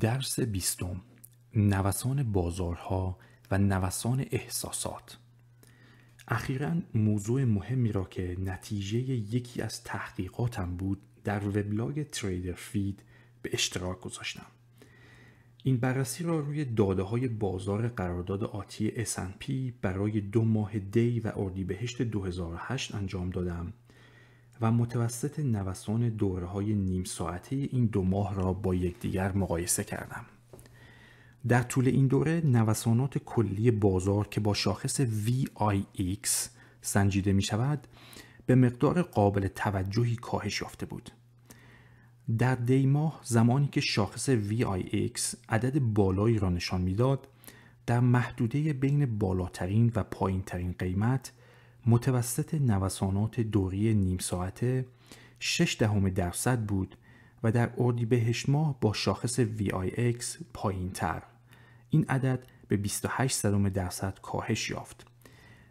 درس بیستم نوسان بازارها و نوسان احساسات اخیرا موضوع مهمی را که نتیجه یکی از تحقیقاتم بود در وبلاگ تریدر فید به اشتراک گذاشتم این بررسی را روی داده های بازار قرارداد آتی S&P برای دو ماه دی و اردیبهشت 2008 انجام دادم و متوسط نوسان دوره های نیم ساعته این دو ماه را با یکدیگر مقایسه کردم. در طول این دوره نوسانات کلی بازار که با شاخص VIX سنجیده می شود به مقدار قابل توجهی کاهش یافته بود. در دی ماه زمانی که شاخص VIX عدد بالایی را نشان میداد در محدوده بین بالاترین و پایینترین قیمت متوسط نوسانات دوری نیم ساعته 6 دهم درصد بود و در اردیبهشت ماه با شاخص VIX پایین تر. این عدد به 28 صدم درصد کاهش یافت.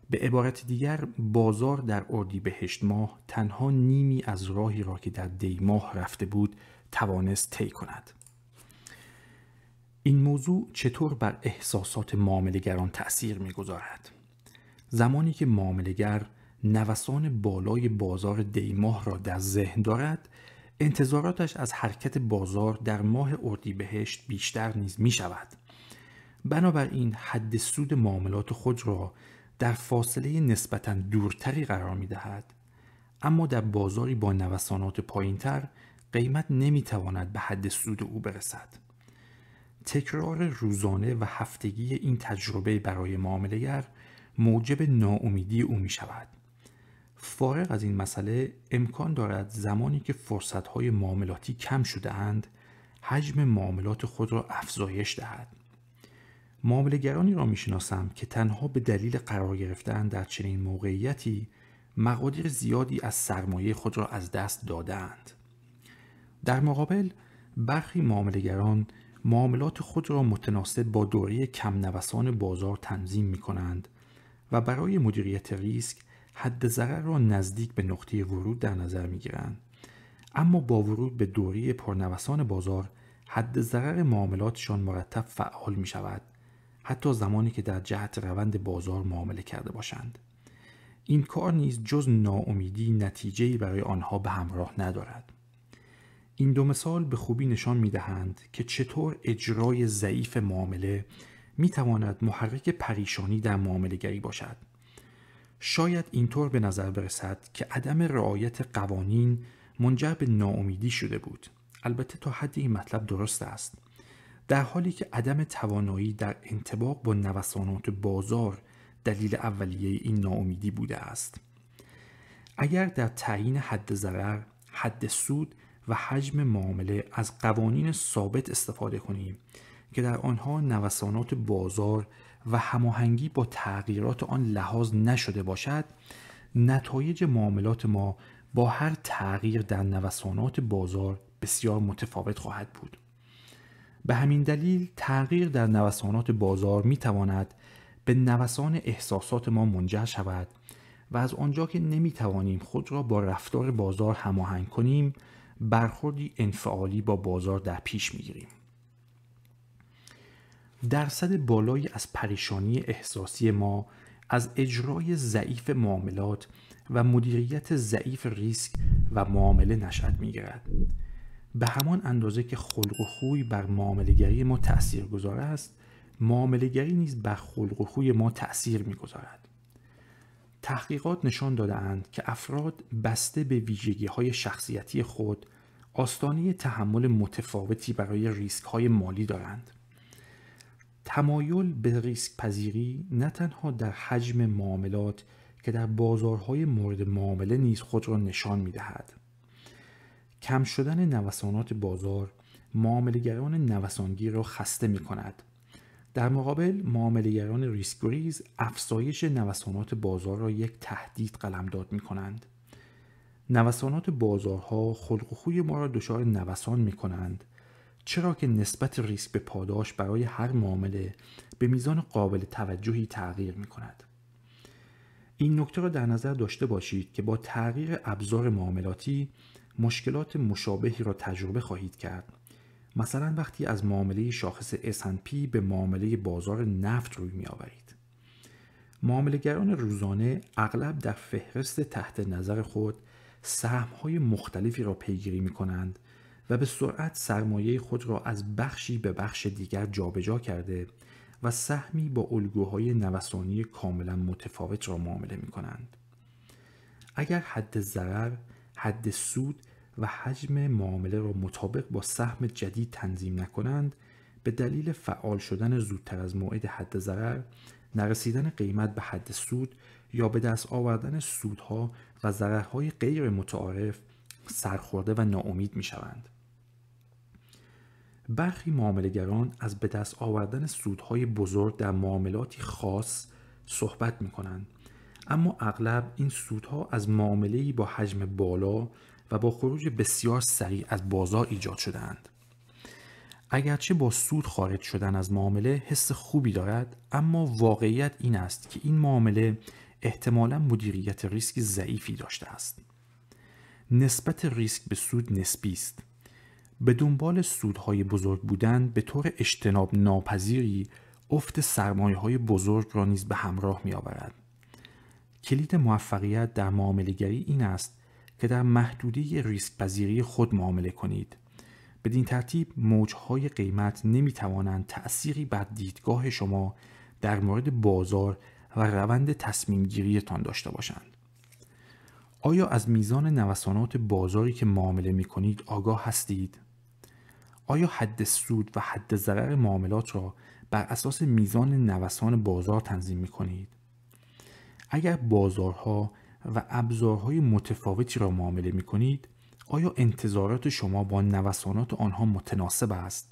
به عبارت دیگر بازار در اردیبهشت ماه تنها نیمی از راهی را که در دی ماه رفته بود توانست طی کند. این موضوع چطور بر احساسات معاملگران تأثیر میگذارد؟ زمانی که معاملگر نوسان بالای بازار دیماه را در ذهن دارد انتظاراتش از حرکت بازار در ماه اردیبهشت بیشتر نیز می شود بنابراین حد سود معاملات خود را در فاصله نسبتا دورتری قرار می دهد اما در بازاری با نوسانات تر قیمت نمی تواند به حد سود او برسد تکرار روزانه و هفتگی این تجربه برای معاملگر موجب ناامیدی او می شود. فارغ از این مسئله امکان دارد زمانی که فرصت های معاملاتی کم شده اند حجم معاملات خود را افزایش دهد. معاملگرانی را می شناسم که تنها به دلیل قرار گرفتن در چنین موقعیتی مقادیر زیادی از سرمایه خود را از دست دادند در مقابل برخی معاملگران معاملات خود را متناسب با دوره کم نوسان بازار تنظیم می کنند و برای مدیریت ریسک حد ضرر را نزدیک به نقطه ورود در نظر می گیرند. اما با ورود به دوری پرنوسان بازار حد ضرر معاملاتشان مرتب فعال می شود حتی زمانی که در جهت روند بازار معامله کرده باشند این کار نیز جز ناامیدی نتیجهی برای آنها به همراه ندارد این دو مثال به خوبی نشان می دهند که چطور اجرای ضعیف معامله می تواند محرک پریشانی در معامله گری باشد. شاید اینطور به نظر برسد که عدم رعایت قوانین منجر به ناامیدی شده بود. البته تا حد این مطلب درست است. در حالی که عدم توانایی در انتباق با نوسانات بازار دلیل اولیه این ناامیدی بوده است. اگر در تعیین حد ضرر، حد سود و حجم معامله از قوانین ثابت استفاده کنیم که در آنها نوسانات بازار و هماهنگی با تغییرات آن لحاظ نشده باشد نتایج معاملات ما با هر تغییر در نوسانات بازار بسیار متفاوت خواهد بود به همین دلیل تغییر در نوسانات بازار می تواند به نوسان احساسات ما منجر شود و از آنجا که نمی توانیم خود را با رفتار بازار هماهنگ کنیم برخوردی انفعالی با بازار در پیش می گیریم. درصد بالایی از پریشانی احساسی ما از اجرای ضعیف معاملات و مدیریت ضعیف ریسک و معامله نشأت میگیرد به همان اندازه که خلق و خوی بر معاملهگری ما تأثیر گذار است معاملهگری نیز بر خلق و خوی ما تأثیر میگذارد تحقیقات نشان دادهاند که افراد بسته به ویژگی های شخصیتی خود آستانه تحمل متفاوتی برای ریسک های مالی دارند تمایل به ریسک پذیری نه تنها در حجم معاملات که در بازارهای مورد معامله نیز خود را نشان می دهد. کم شدن نوسانات بازار معاملگران نوسانگیر را خسته می کند. در مقابل معاملهگران ریسکگریز افزایش نوسانات بازار را یک تهدید قلمداد می کنند. نوسانات بازارها خلق و خوی ما را دچار نوسان می کنند چرا که نسبت ریسک به پاداش برای هر معامله به میزان قابل توجهی تغییر می کند. این نکته را در نظر داشته باشید که با تغییر ابزار معاملاتی مشکلات مشابهی را تجربه خواهید کرد. مثلا وقتی از معامله شاخص S&P به معامله بازار نفت روی می آورید. معاملگران روزانه اغلب در فهرست تحت نظر خود سهم های مختلفی را پیگیری می کنند و به سرعت سرمایه خود را از بخشی به بخش دیگر جابجا کرده و سهمی با الگوهای نوسانی کاملا متفاوت را معامله می کنند. اگر حد ضرر، حد سود و حجم معامله را مطابق با سهم جدید تنظیم نکنند به دلیل فعال شدن زودتر از موعد حد ضرر نرسیدن قیمت به حد سود یا به دست آوردن سودها و ضررهای غیر متعارف سرخورده و ناامید می شوند. برخی معاملهگران از به دست آوردن سودهای بزرگ در معاملاتی خاص صحبت می کنند. اما اغلب این سودها از معاملهای با حجم بالا و با خروج بسیار سریع از بازار ایجاد شدهاند. اگرچه با سود خارج شدن از معامله حس خوبی دارد اما واقعیت این است که این معامله احتمالا مدیریت ریسک ضعیفی داشته است. نسبت ریسک به سود نسبی است به دنبال سودهای بزرگ بودن به طور اجتناب ناپذیری افت سرمایه های بزرگ را نیز به همراه می آورد. کلید موفقیت در معاملگری این است که در محدوده ریسک پذیری خود معامله کنید. بدین ترتیب موجهای قیمت نمی توانند تأثیری بر دیدگاه شما در مورد بازار و روند تصمیم گیریتان داشته باشند. آیا از میزان نوسانات بازاری که معامله می کنید آگاه هستید؟ آیا حد سود و حد ضرر معاملات را بر اساس میزان نوسان بازار تنظیم می کنید؟ اگر بازارها و ابزارهای متفاوتی را معامله می کنید، آیا انتظارات شما با نوسانات آنها متناسب است؟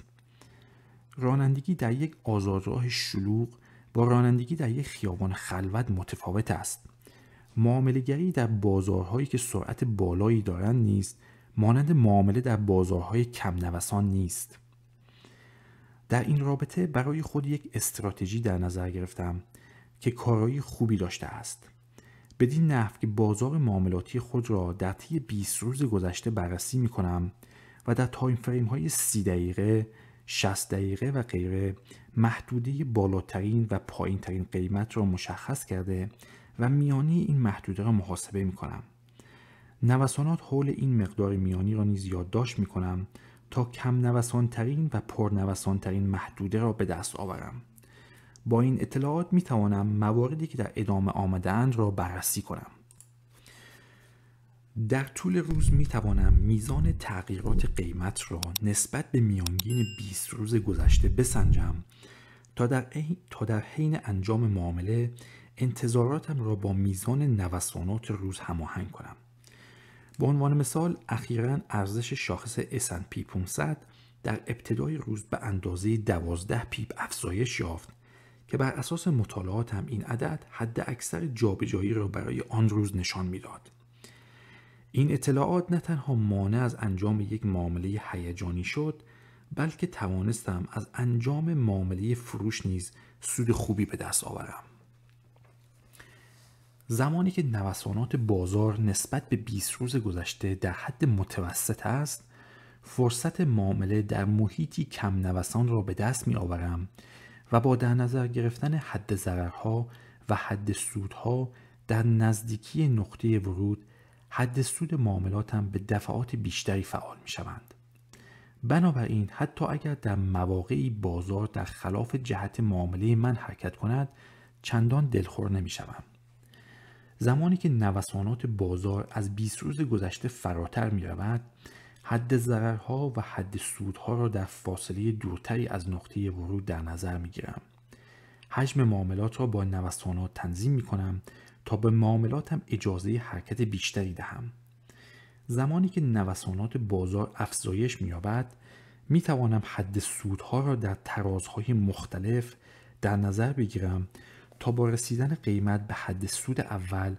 رانندگی در یک آزادراه شلوغ با رانندگی در یک خیابان خلوت متفاوت است. معاملگری در بازارهایی که سرعت بالایی دارند نیست مانند معامله در بازارهای کم نوسان نیست در این رابطه برای خود یک استراتژی در نظر گرفتم که کارایی خوبی داشته است بدین نحو که بازار معاملاتی خود را در طی 20 روز گذشته بررسی می کنم و در تایم فریم های 30 دقیقه 60 دقیقه و غیره محدوده بالاترین و پایین ترین قیمت را مشخص کرده و میانی این محدوده را محاسبه می کنم. نوسانات حول این مقدار میانی را نیز یادداشت می کنم تا کم ترین و پر ترین محدوده را به دست آورم. با این اطلاعات می توانم مواردی که در ادامه آمدند را بررسی کنم. در طول روز می توانم میزان تغییرات قیمت را نسبت به میانگین 20 روز گذشته بسنجم تا در, تا در حین انجام معامله انتظاراتم را با میزان نوسانات روز هماهنگ کنم. به عنوان مثال اخیرا ارزش شاخص S&P 500 در ابتدای روز به اندازه 12 پیپ افزایش یافت که بر اساس مطالعات هم این عدد حد اکثر جابجایی را برای آن روز نشان میداد. این اطلاعات نه تنها مانع از انجام یک معامله هیجانی شد بلکه توانستم از انجام معامله فروش نیز سود خوبی به دست آورم. زمانی که نوسانات بازار نسبت به 20 روز گذشته در حد متوسط است فرصت معامله در محیطی کم نوسان را به دست می آورم و با در نظر گرفتن حد ضررها و حد سودها در نزدیکی نقطه ورود حد سود معاملاتم به دفعات بیشتری فعال می شوند. بنابراین حتی اگر در مواقعی بازار در خلاف جهت معامله من حرکت کند چندان دلخور نمی شوند. زمانی که نوسانات بازار از 20 روز گذشته فراتر می رود حد ضررها و حد سودها را در فاصله دورتری از نقطه ورود در نظر می گیرم. حجم معاملات را با نوسانات تنظیم می کنم تا به معاملاتم اجازه حرکت بیشتری دهم. زمانی که نوسانات بازار افزایش یابد، می توانم حد سودها را در ترازهای مختلف در نظر بگیرم تا با رسیدن قیمت به حد سود اول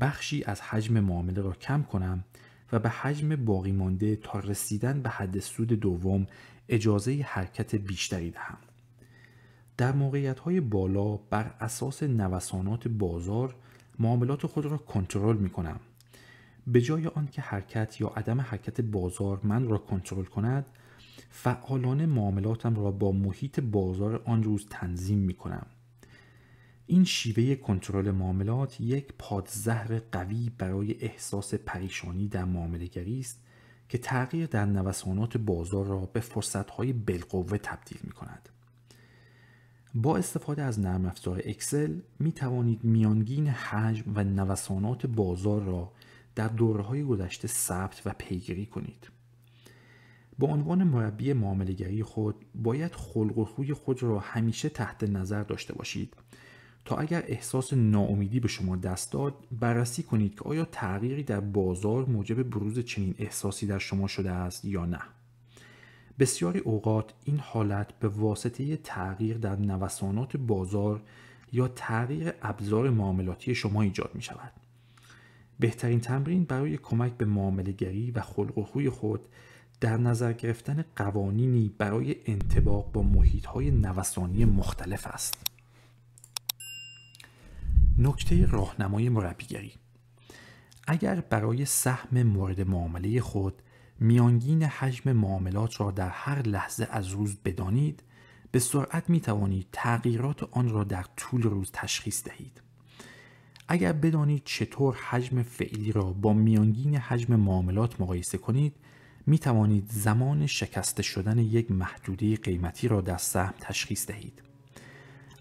بخشی از حجم معامله را کم کنم و به حجم باقی مانده تا رسیدن به حد سود دوم اجازه حرکت بیشتری دهم. در موقعیت های بالا بر اساس نوسانات بازار معاملات خود را کنترل می کنم. به جای آنکه حرکت یا عدم حرکت بازار من را کنترل کند، فعالانه معاملاتم را با محیط بازار آن روز تنظیم می کنم. این شیوه کنترل معاملات یک پادزهر قوی برای احساس پریشانی در معاملهگری است که تغییر در نوسانات بازار را به فرصتهای بالقوه تبدیل می کند. با استفاده از نرم افزار اکسل می توانید میانگین حجم و نوسانات بازار را در دوره های گذشته ثبت و پیگیری کنید. به عنوان مربی معاملگری خود باید خلق و خوی خود را همیشه تحت نظر داشته باشید تا اگر احساس ناامیدی به شما دست داد بررسی کنید که آیا تغییری در بازار موجب بروز چنین احساسی در شما شده است یا نه بسیاری اوقات این حالت به واسطه تغییر در نوسانات بازار یا تغییر ابزار معاملاتی شما ایجاد می شود. بهترین تمرین برای کمک به معاملگری و خلق و خوی خود در نظر گرفتن قوانینی برای انتباق با محیط نوسانی مختلف است. نکته راهنمای مربیگری اگر برای سهم مورد معامله خود میانگین حجم معاملات را در هر لحظه از روز بدانید به سرعت می توانید تغییرات آن را در طول روز تشخیص دهید اگر بدانید چطور حجم فعلی را با میانگین حجم معاملات مقایسه کنید می توانید زمان شکسته شدن یک محدوده قیمتی را در سهم تشخیص دهید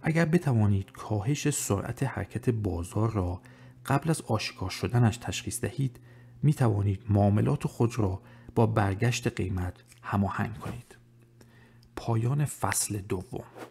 اگر بتوانید کاهش سرعت حرکت بازار را قبل از آشکار شدنش تشخیص دهید می توانید معاملات خود را با برگشت قیمت هماهنگ کنید پایان فصل دوم